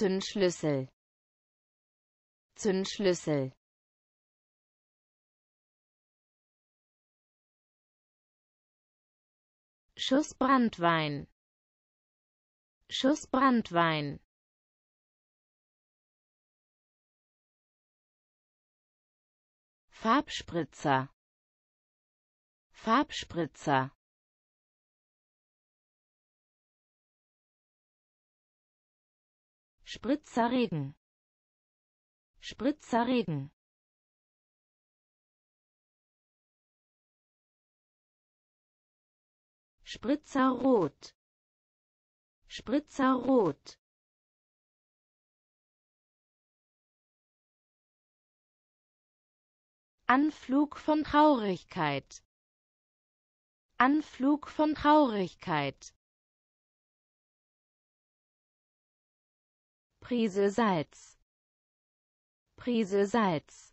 Zündschlüssel Zündschlüssel Schuss Brandwein Farbspritzer Farbspritzer Spritzerregen Spritzerregen Spritzerrot Spritzerrot Anflug von Traurigkeit Anflug von Traurigkeit Prise Salz. Prise Salz.